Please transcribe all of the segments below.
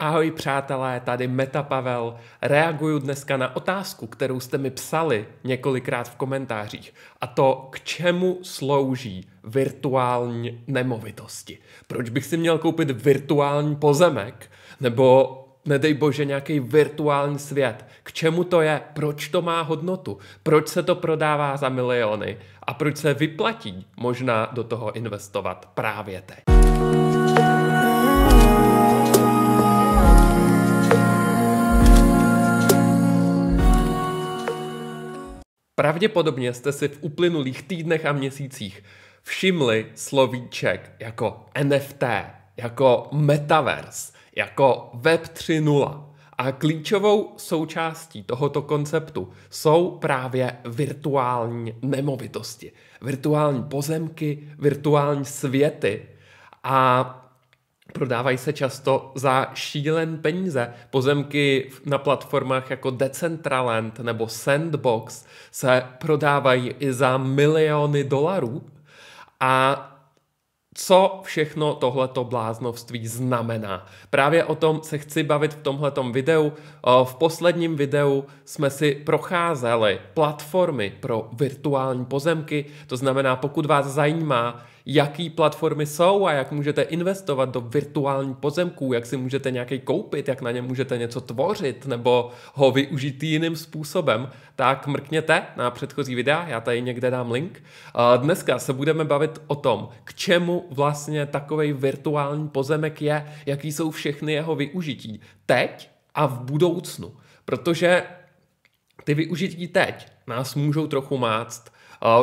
Ahoj přátelé, tady Meta Pavel. Reaguju dneska na otázku, kterou jste mi psali několikrát v komentářích. A to, k čemu slouží virtuální nemovitosti. Proč bych si měl koupit virtuální pozemek? Nebo nedej bože, nějaký virtuální svět. K čemu to je? Proč to má hodnotu? Proč se to prodává za miliony? A proč se vyplatí možná do toho investovat právě teď? Pravděpodobně jste si v uplynulých týdnech a měsících všimli slovíček jako NFT, jako metaverse, jako Web 3.0. A klíčovou součástí tohoto konceptu jsou právě virtuální nemovitosti, virtuální pozemky, virtuální světy. A Prodávají se často za šílen peníze. Pozemky na platformách jako Decentraland nebo Sandbox se prodávají i za miliony dolarů. A co všechno tohleto bláznovství znamená. Právě o tom se chci bavit v tomhletom videu. V posledním videu jsme si procházeli platformy pro virtuální pozemky, to znamená, pokud vás zajímá, jaký platformy jsou a jak můžete investovat do virtuální pozemků, jak si můžete nějaký koupit, jak na něm můžete něco tvořit nebo ho využít jiným způsobem, tak mrkněte na předchozí videa, já tady někde dám link. Dneska se budeme bavit o tom, k čemu vlastně takový virtuální pozemek je, jaký jsou všechny jeho využití teď a v budoucnu. Protože ty využití teď nás můžou trochu máct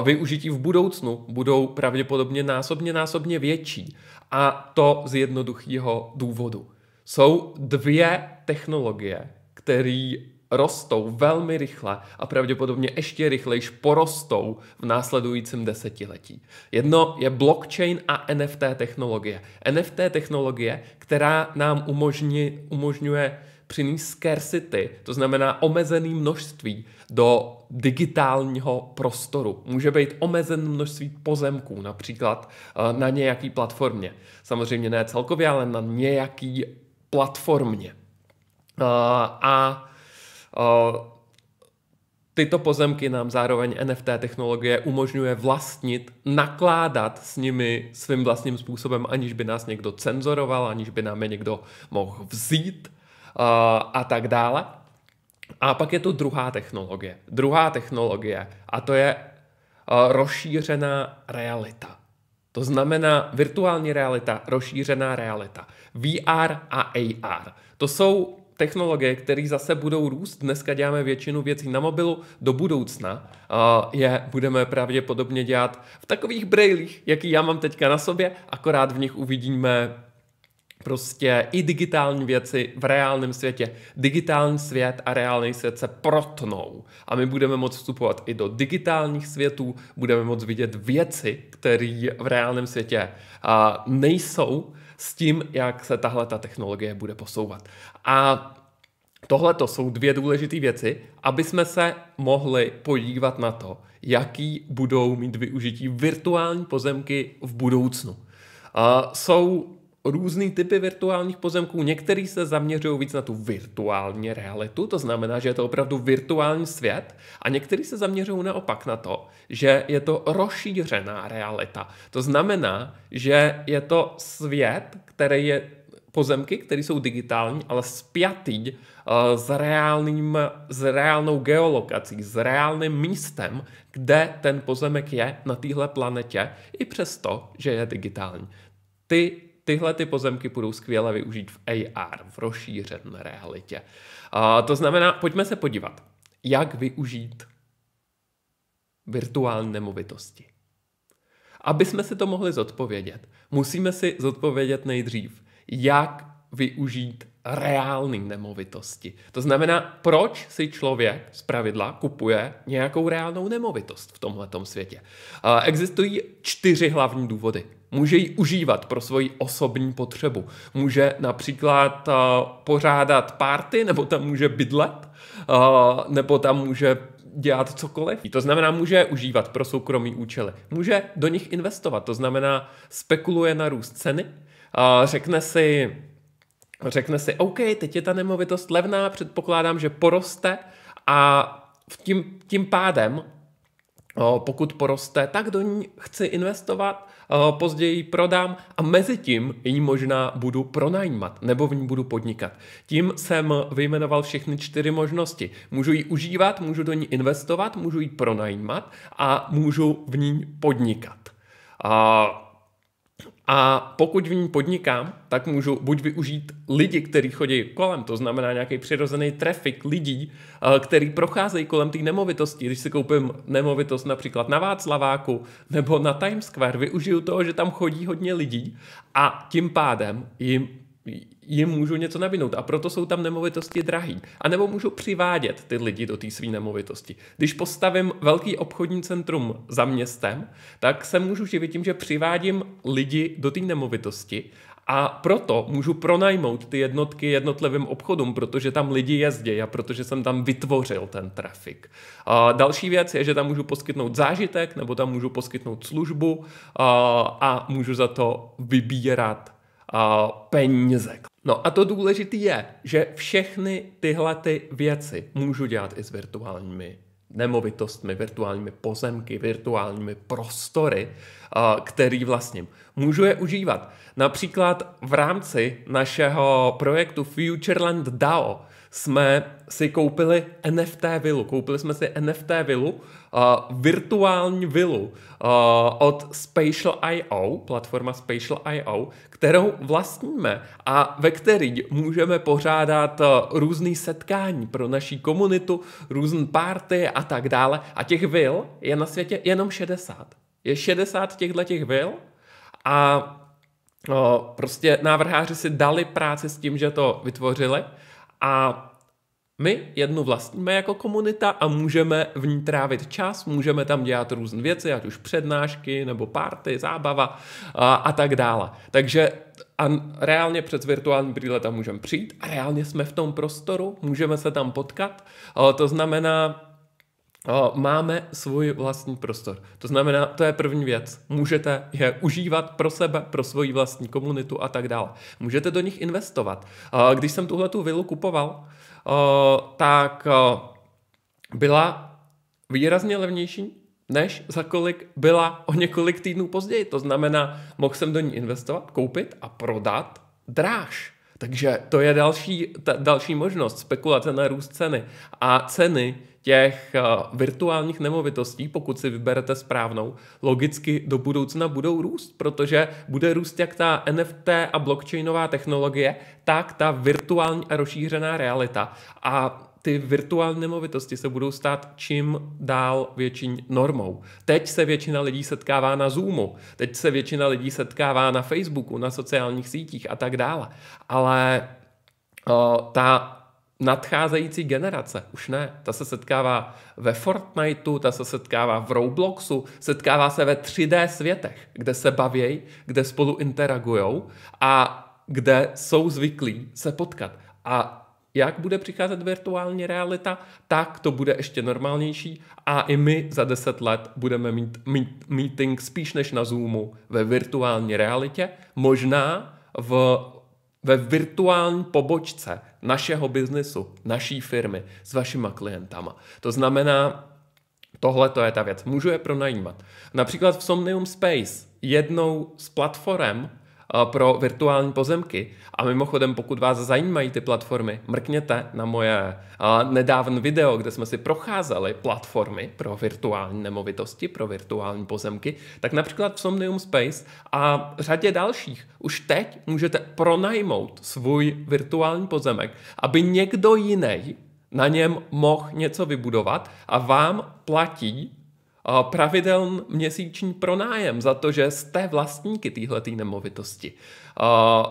využití v budoucnu budou pravděpodobně násobně, násobně větší. A to z jednoduchého důvodu. Jsou dvě technologie, které rostou velmi rychle a pravděpodobně ještě rychlejš porostou v následujícím desetiletí. Jedno je blockchain a NFT technologie. NFT technologie, která nám umožní, umožňuje přinést scarcity, to znamená omezený množství do digitálního prostoru. Může být omezen množství pozemků, například eh, na nějaký platformě. Samozřejmě ne celkově, ale na nějaký platformě. Eh, a eh, Tyto pozemky nám zároveň NFT technologie umožňuje vlastnit, nakládat s nimi svým vlastním způsobem, aniž by nás někdo cenzoroval, aniž by nám je někdo mohl vzít. Eh, a tak dále. A pak je tu druhá technologie. Druhá technologie a to je eh, rozšířená realita. To znamená virtuální realita, rozšířená realita. VR a AR. To jsou technologie, které zase budou růst. Dneska děláme většinu věcí na mobilu. Do budoucna eh, je budeme pravděpodobně dělat v takových brailích, jaký já mám teďka na sobě, akorát v nich uvidíme prostě i digitální věci v reálném světě. Digitální svět a reálný svět se protnou a my budeme moct vstupovat i do digitálních světů, budeme moct vidět věci, které v reálném světě a, nejsou s tím, jak se tahle ta technologie bude posouvat. A tohle to jsou dvě důležité věci, aby jsme se mohli podívat na to, jaký budou mít využití virtuální pozemky v budoucnu. Uh, jsou různý typy virtuálních pozemků. Některý se zaměřují víc na tu virtuální realitu, to znamená, že je to opravdu virtuální svět, a některý se zaměřují naopak na to, že je to rozšířená realita. To znamená, že je to svět, který je pozemky, které jsou digitální, ale spjatý eh, s, reálným, s reálnou geolokací, s reálným místem, kde ten pozemek je na téhle planetě, i přesto, že je digitální. Ty tyhle ty pozemky budou skvěle využít v AR, v rozšířené realitě. A to znamená, pojďme se podívat, jak využít virtuální nemovitosti. Aby jsme si to mohli zodpovědět, musíme si zodpovědět nejdřív, jak využít reální nemovitosti. To znamená, proč si člověk z pravidla kupuje nějakou reálnou nemovitost v tomhletom světě. Existují čtyři hlavní důvody. Může ji užívat pro svoji osobní potřebu. Může například uh, pořádat párty, nebo tam může bydlet, uh, nebo tam může dělat cokoliv. To znamená, může užívat pro soukromý účely. Může do nich investovat, to znamená, spekuluje na růst ceny, uh, řekne si, řekne si, OK, teď je ta nemovitost levná, předpokládám, že poroste a tím, tím pádem Eh, pokud poroste, tak do ní chci investovat, eh, později prodám a mezi tím ji možná budu pronajímat nebo v ní budu podnikat. Tím jsem vyjmenoval všechny čtyři možnosti. Můžu ji užívat, můžu do ní investovat, můžu ji pronajímat a můžu v ní podnikat. Eh, a pokud v ní podnikám, tak můžu buď využít lidi, kteří chodí kolem, to znamená nějaký přirozený trafik lidí, eh, který procházejí kolem té nemovitosti. Když si koupím nemovitost například na Václaváku nebo na Times Square, využiju toho, že tam chodí hodně lidí a tím pádem jim jim můžu něco nabídnout. A proto jsou tam nemovitosti drahý. A nebo můžu přivádět ty lidi do té své nemovitosti. Když postavím velký obchodní centrum za městem, tak se můžu živit tím, že přivádím lidi do té nemovitosti a proto můžu pronajmout ty jednotky jednotlivým obchodům, protože tam lidi jezdí a protože jsem tam vytvořil ten trafik. A další věc je, že tam můžu poskytnout zážitek nebo tam můžu poskytnout službu a, a můžu za to vybírat Peníze. No a to důležité je, že všechny tyhle ty věci můžu dělat i s virtuálními nemovitostmi, virtuálními pozemky, virtuálními prostory, který vlastním. Můžu je užívat. Například v rámci našeho projektu Futureland DAO jsme si koupili NFT vilu. Koupili jsme si NFT vilu, uh, virtuální vilu uh, od Spatial.io, platforma Spatial.io, kterou vlastníme a ve který můžeme pořádat uh, různý setkání pro naší komunitu, různé party a tak dále. A těch vil je na světě jenom 60. Je 60 těchto těch vil a uh, prostě návrháři si dali práci s tím, že to vytvořili a my jednu vlastníme jako komunita a můžeme v ní trávit čas, můžeme tam dělat různé věci, ať už přednášky nebo party, zábava a, a tak dále. Takže a reálně přes virtuální brýle tam můžeme přijít a reálně jsme v tom prostoru, můžeme se tam potkat. A to znamená, máme svůj vlastní prostor. To znamená, to je první věc. Můžete je užívat pro sebe, pro svoji vlastní komunitu a tak dále. Můžete do nich investovat. Když jsem tuhle tu vilu kupoval, tak byla výrazně levnější, než za kolik byla o několik týdnů později. To znamená, mohl jsem do ní investovat, koupit a prodat dráž. Takže to je další, ta, další možnost, spekulace na růst ceny. A ceny těch eh, virtuálních nemovitostí, pokud si vyberete správnou, logicky do budoucna budou růst, protože bude růst jak ta NFT a blockchainová technologie, tak ta virtuální a rozšířená realita. A ty virtuální nemovitosti se budou stát čím dál větší normou. Teď se většina lidí setkává na Zoomu, teď se většina lidí setkává na Facebooku, na sociálních sítích a tak dále. Ale eh, ta nadcházející generace. Už ne. Ta se setkává ve Fortniteu, ta se setkává v Robloxu, setkává se ve 3D světech, kde se bavějí, kde spolu interagujou a kde jsou zvyklí se potkat. A jak bude přicházet virtuální realita, tak to bude ještě normálnější a i my za 10 let budeme mít meet, meeting spíš než na Zoomu ve virtuální realitě, možná v ve virtuální pobočce našeho biznesu, naší firmy s vašima klientama. To znamená, tohle to je ta věc. Můžu je pronajímat. Například v Somnium Space jednou z platform, Eh, pro virtuální pozemky. A mimochodem, pokud vás zajímají ty platformy, mrkněte na moje eh, nedávné video, kde jsme si procházeli platformy pro virtuální nemovitosti, pro virtuální pozemky, tak například v Somnium Space a řadě dalších už teď můžete pronajmout svůj virtuální pozemek, aby někdo jiný na něm mohl něco vybudovat a vám platí pravidelný měsíční pronájem za to, že jste vlastníky téhletý nemovitosti.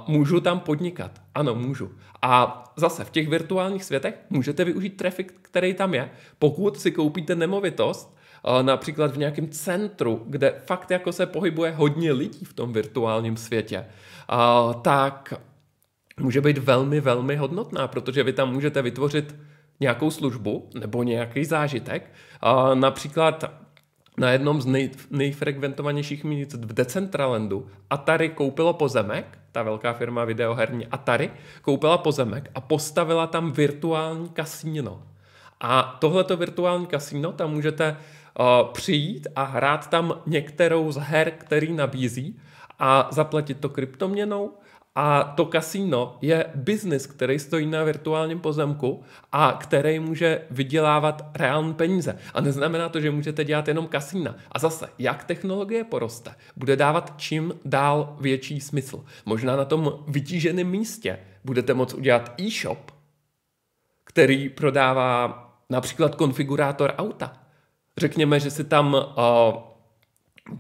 Můžu tam podnikat? Ano, můžu. A zase v těch virtuálních světech můžete využít trafik, který tam je. Pokud si koupíte nemovitost, například v nějakém centru, kde fakt jako se pohybuje hodně lidí v tom virtuálním světě, tak může být velmi, velmi hodnotná, protože vy tam můžete vytvořit nějakou službu nebo nějaký zážitek. Například na jednom z nej, nejfrekventovanějších míst v Decentralandu Atari koupilo pozemek, ta velká firma videoherní Atari, koupila pozemek a postavila tam virtuální kasíno. A tohleto virtuální kasíno, tam můžete uh, přijít a hrát tam některou z her, který nabízí a zaplatit to kryptoměnou, a to kasíno je biznis, který stojí na virtuálním pozemku a který může vydělávat reálné peníze. A neznamená to, že můžete dělat jenom kasína. A zase, jak technologie poroste, bude dávat čím dál větší smysl. Možná na tom vytíženém místě budete moct udělat e-shop, který prodává například konfigurátor auta. Řekněme, že si tam uh,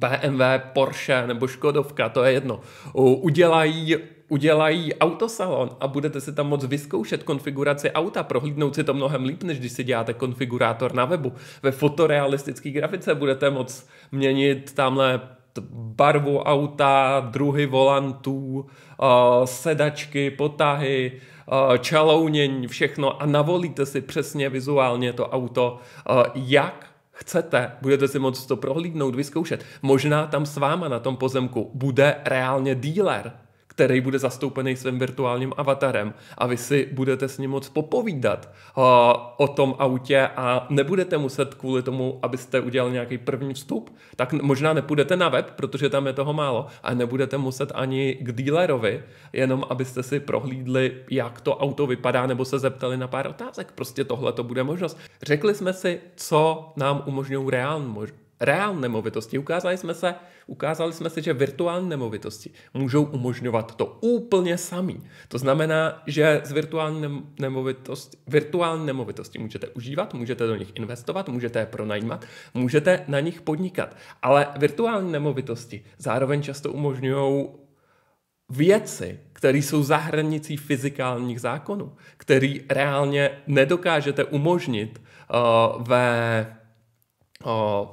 eh, BMW, Porsche nebo Škodovka, to je jedno, udělají udělají autosalon a budete si tam moc vyzkoušet konfiguraci auta, prohlídnout si to mnohem líp, než když si děláte konfigurátor na webu. Ve fotorealistické grafice budete moc měnit tamhle barvu auta, druhy volantů, eh, sedačky, potahy, eh, čalounění, všechno a navolíte si přesně vizuálně to auto, eh, jak chcete, budete si moc to prohlídnout, vyzkoušet. Možná tam s váma na tom pozemku bude reálně dealer, který bude zastoupený svým virtuálním avatarem a vy si budete s ním moc popovídat uh, o tom autě a nebudete muset kvůli tomu, abyste udělali nějaký první vstup, tak možná nepůjdete na web, protože tam je toho málo a nebudete muset ani k dílerovi, jenom abyste si prohlídli, jak to auto vypadá nebo se zeptali na pár otázek. Prostě tohle to bude možnost. Řekli jsme si, co nám umožňují reálné reálné nemovitosti. Ukázali jsme, se, ukázali jsme se, že virtuální nemovitosti můžou umožňovat to úplně samý. To znamená, že z virtuální nemovitosti, virtuální nemovitosti můžete užívat, můžete do nich investovat, můžete je pronajímat, můžete na nich podnikat. Ale virtuální nemovitosti zároveň často umožňují věci, které jsou za hranicí fyzikálních zákonů, který reálně nedokážete umožnit uh, ve uh,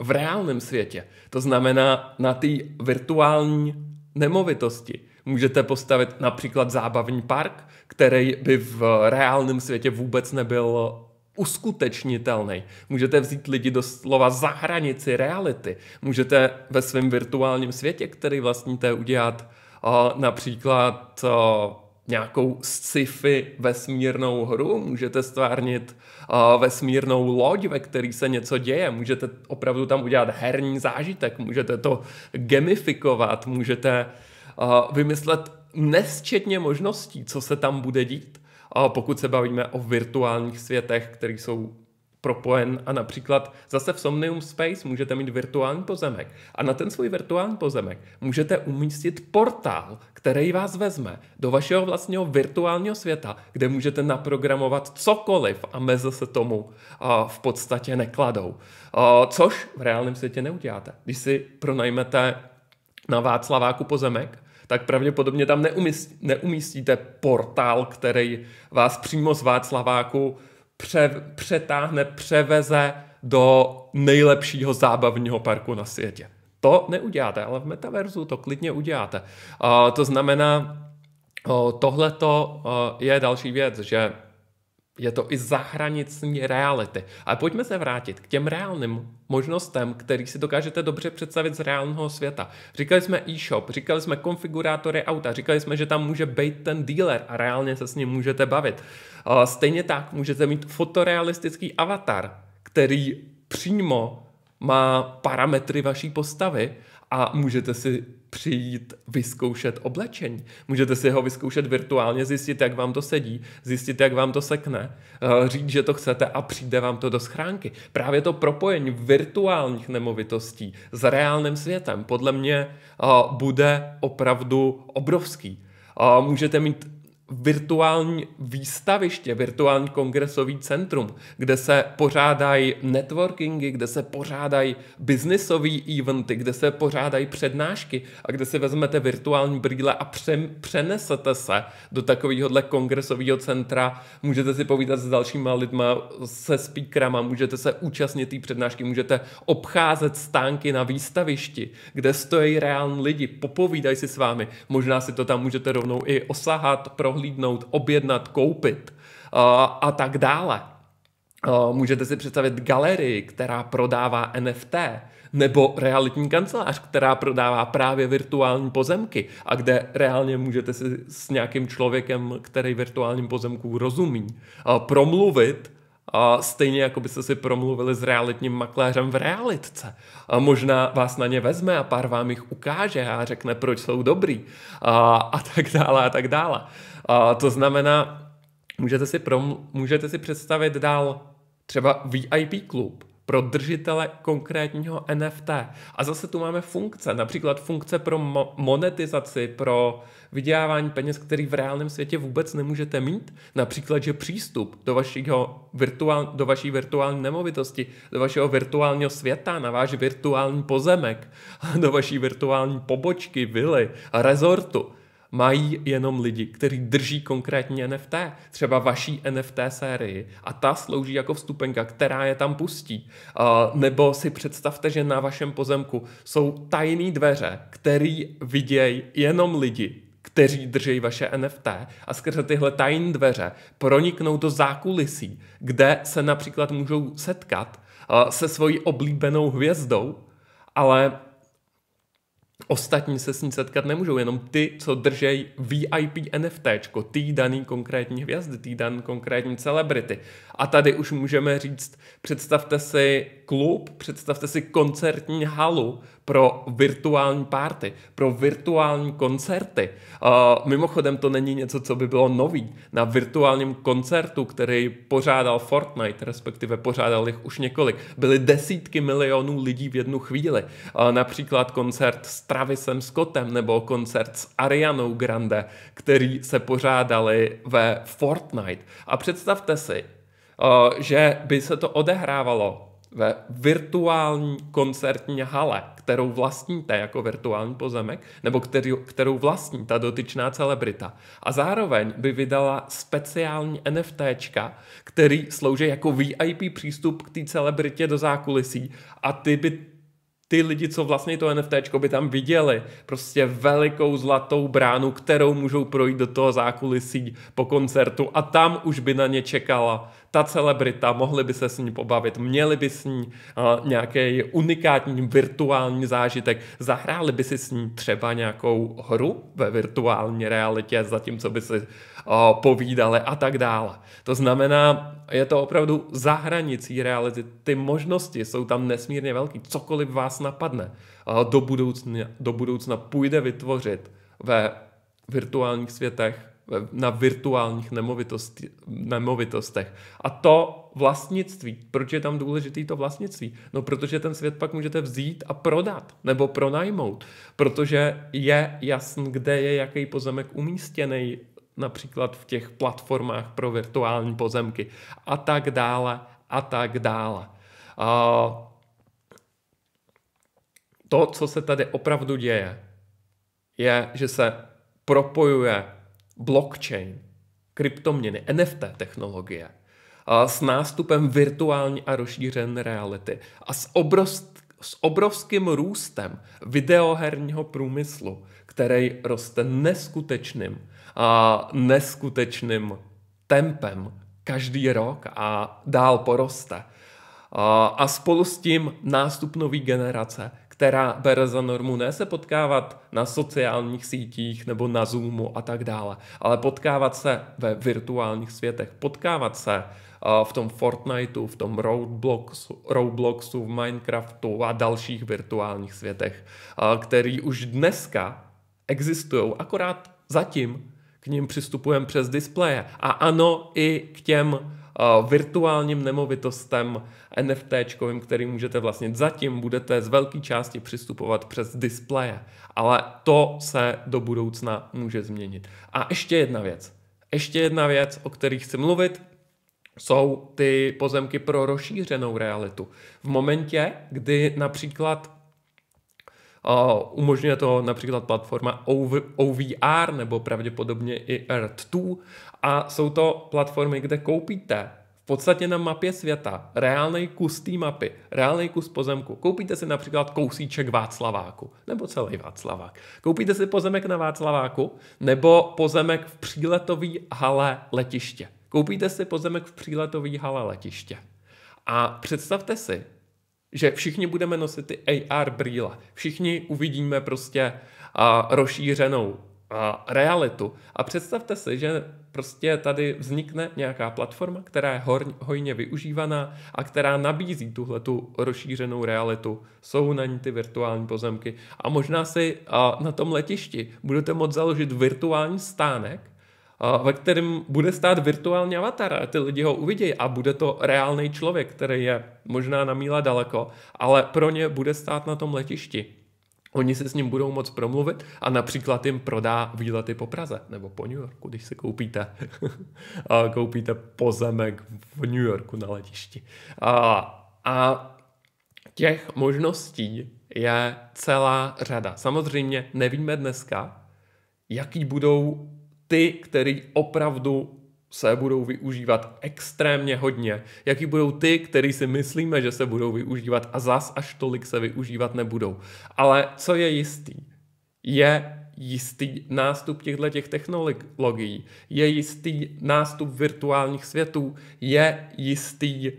v reálném světě. To znamená na té virtuální nemovitosti. Můžete postavit například zábavní park, který by v reálném světě vůbec nebyl uskutečnitelný. Můžete vzít lidi slova za hranici reality. Můžete ve svém virtuálním světě, který vlastníte, udělat uh, například uh, nějakou sci-fi vesmírnou hru, můžete stvárnit uh, vesmírnou loď, ve který se něco děje, můžete opravdu tam udělat herní zážitek, můžete to gamifikovat, můžete uh, vymyslet nesčetně možností, co se tam bude dít, uh, pokud se bavíme o virtuálních světech, které jsou propojen a například zase v Somnium Space můžete mít virtuální pozemek a na ten svůj virtuální pozemek můžete umístit portál, který vás vezme do vašeho vlastního virtuálního světa, kde můžete naprogramovat cokoliv a meze se tomu a, v podstatě nekladou. A, což v reálném světě neuděláte. Když si pronajmete na Václaváku pozemek, tak pravděpodobně tam neumístíte portál, který vás přímo z Václaváku pře, přetáhne, převeze do nejlepšího zábavního parku na světě. To neuděláte, ale v metaverzu to klidně uděláte. Uh, to znamená, uh, tohleto uh, je další věc, že je to i za reality. Ale pojďme se vrátit k těm reálným možnostem, který si dokážete dobře představit z reálného světa. Říkali jsme e-shop, říkali jsme konfigurátory auta, říkali jsme, že tam může být ten dealer a reálně se s ním můžete bavit. Stejně tak můžete mít fotorealistický avatar, který přímo má parametry vaší postavy a můžete si přijít vyzkoušet oblečení. Můžete si ho vyzkoušet virtuálně, zjistit, jak vám to sedí, zjistit, jak vám to sekne, eh, říct, že to chcete a přijde vám to do schránky. Právě to propojení virtuálních nemovitostí s reálným světem podle mě eh, bude opravdu obrovský. Eh, můžete mít virtuální výstaviště, virtuální kongresový centrum, kde se pořádají networkingy, kde se pořádají biznisový eventy, kde se pořádají přednášky a kde si vezmete virtuální brýle a přenesete se do takovéhohle kongresového centra, můžete si povídat s dalšíma lidma, se speakerama, můžete se účastnit té přednášky, můžete obcházet stánky na výstavišti, kde stojí reální lidi, popovídají si s vámi, možná si to tam můžete rovnou i osahat pro prohlídnout, objednat, koupit a tak dále. Můžete si představit galerii, která prodává NFT, nebo realitní kancelář, která prodává právě virtuální pozemky a kde reálně můžete si s nějakým člověkem, který virtuálním pozemku rozumí, promluvit a stejně jako byste si promluvili s realitním makléřem v realitce. A možná vás na ně vezme a pár vám jich ukáže a řekne, proč jsou dobrý. A, a tak dále, a tak dále. A to znamená, můžete si, prom, můžete si představit dál třeba VIP klub, pro držitele konkrétního NFT. A zase tu máme funkce, například funkce pro mo- monetizaci, pro vydělávání peněz, který v reálném světě vůbec nemůžete mít. Například, že přístup do, vašího virtuál, do vaší virtuální nemovitosti, do vašeho virtuálního světa, na váš virtuální pozemek, do vaší virtuální pobočky, vily, rezortu – mají jenom lidi, kteří drží konkrétní NFT, třeba vaší NFT sérii a ta slouží jako vstupenka, která je tam pustí. nebo si představte, že na vašem pozemku jsou tajné dveře, který vidějí jenom lidi, kteří drží vaše NFT a skrze tyhle tajné dveře proniknou do zákulisí, kde se například můžou setkat se svojí oblíbenou hvězdou, ale Ostatní se s ní setkat nemůžou, jenom ty, co držej VIP NFT, tý daný konkrétní hvězdy, tý daný konkrétní celebrity. A tady už můžeme říct, představte si klub, představte si koncertní halu, pro virtuální párty, pro virtuální koncerty. Uh, mimochodem to není něco, co by bylo nový. Na virtuálním koncertu, který pořádal Fortnite, respektive pořádal jich už několik, byly desítky milionů lidí v jednu chvíli. Uh, například koncert s Travisem Scottem nebo koncert s Arianou Grande, který se pořádali ve Fortnite. A představte si, uh, že by se to odehrávalo ve virtuální koncertní hale, kterou vlastníte jako virtuální pozemek, nebo který, kterou vlastní ta dotyčná celebrita. A zároveň by vydala speciální NFT, který slouží jako VIP přístup k té celebritě do zákulisí a ty by ty lidi, co vlastně to NFT by tam viděli, prostě velikou zlatou bránu, kterou můžou projít do toho zákulisí po koncertu a tam už by na ně čekala ta celebrita, mohli by se s ní pobavit, měli by s ní uh, nějaký unikátní virtuální zážitek, zahráli by si s ní třeba nějakou hru ve virtuální realitě, zatímco by si povídali a tak dále. To znamená, je to opravdu za hranicí reality. Ty možnosti jsou tam nesmírně velký. Cokoliv vás napadne, do budoucna, do budoucna půjde vytvořit ve virtuálních světech, na virtuálních nemovitosti, nemovitostech. A to vlastnictví, proč je tam důležitý to vlastnictví? No protože ten svět pak můžete vzít a prodat nebo pronajmout, protože je jasný, kde je jaký pozemek umístěný, například v těch platformách pro virtuální pozemky a tak dále a tak dále. to, co se tady opravdu děje, je, že se propojuje blockchain, kryptoměny, NFT technologie s nástupem virtuální a rozšířené reality a s, obrovst, s obrovským růstem videoherního průmyslu, který roste neskutečným a neskutečným tempem každý rok a dál poroste. A spolu s tím nástup nový generace, která bere za normu ne se potkávat na sociálních sítích nebo na Zoomu a tak dále, ale potkávat se ve virtuálních světech, potkávat se v tom Fortniteu, v tom Roadblocksu, Roadblocksu, v Minecraftu a dalších virtuálních světech, který už dneska existují, akorát zatím k ním přistupujeme přes displeje. A ano, i k těm uh, virtuálním nemovitostem NFT, který můžete vlastně Zatím budete z velké části přistupovat přes displeje, ale to se do budoucna může změnit. A ještě jedna věc. Ještě jedna věc, o které chci mluvit, jsou ty pozemky pro rozšířenou realitu. V momentě, kdy například Umožňuje to například platforma OVR nebo pravděpodobně i Earth2 a jsou to platformy, kde koupíte v podstatě na mapě světa, reálný kus té mapy, reálný kus pozemku. Koupíte si například kousíček Václaváku, nebo celý Václavák. Koupíte si pozemek na Václaváku, nebo pozemek v příletový hale letiště. Koupíte si pozemek v příletový hale letiště. A představte si, že všichni budeme nosit ty AR brýle, všichni uvidíme prostě a, rozšířenou a, realitu. A představte si, že prostě tady vznikne nějaká platforma, která je horn, hojně využívaná a která nabízí tuhle tu rozšířenou realitu. Jsou na ní ty virtuální pozemky. A možná si a, na tom letišti budete moct založit virtuální stánek, ve kterém bude stát virtuální avatar. Ty lidi ho uvidějí a bude to reálný člověk, který je možná na míle daleko, ale pro ně bude stát na tom letišti. Oni se s ním budou moc promluvit a například jim prodá výlety po Praze nebo po New Yorku, když se koupíte, koupíte pozemek v New Yorku na letišti. A, a těch možností je celá řada. Samozřejmě nevíme dneska, jaký budou ty, který opravdu se budou využívat extrémně hodně. Jaký budou ty, který si myslíme, že se budou využívat a zas až tolik se využívat nebudou. Ale co je jistý, je jistý nástup těchto těch technologií, je jistý nástup virtuálních světů, je jistý uh,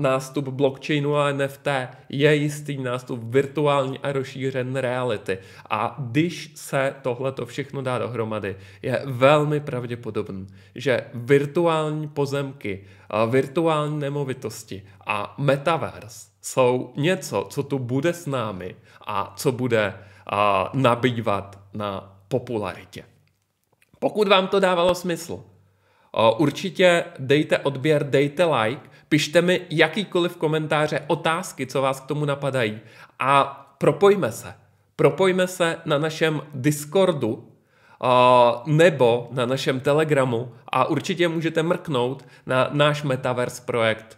nástup blockchainu a NFT, je jistý nástup virtuální a rozšířené reality. A když se tohle to všechno dá dohromady, je velmi pravděpodobné, že virtuální pozemky, uh, virtuální nemovitosti a metaverse jsou něco, co tu bude s námi a co bude a, nabývat na popularitě. Pokud vám to dávalo smysl, určitě dejte odběr, dejte like, pište mi jakýkoliv komentáře, otázky, co vás k tomu napadají a propojme se. Propojme se na našem Discordu, nebo na našem Telegramu a určitě můžete mrknout na náš Metaverse projekt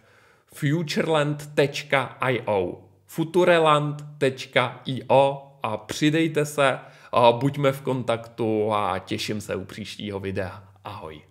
futureland.io futureland.io a přidejte se, a buďme v kontaktu a těším se u příštího videa. Ahoj.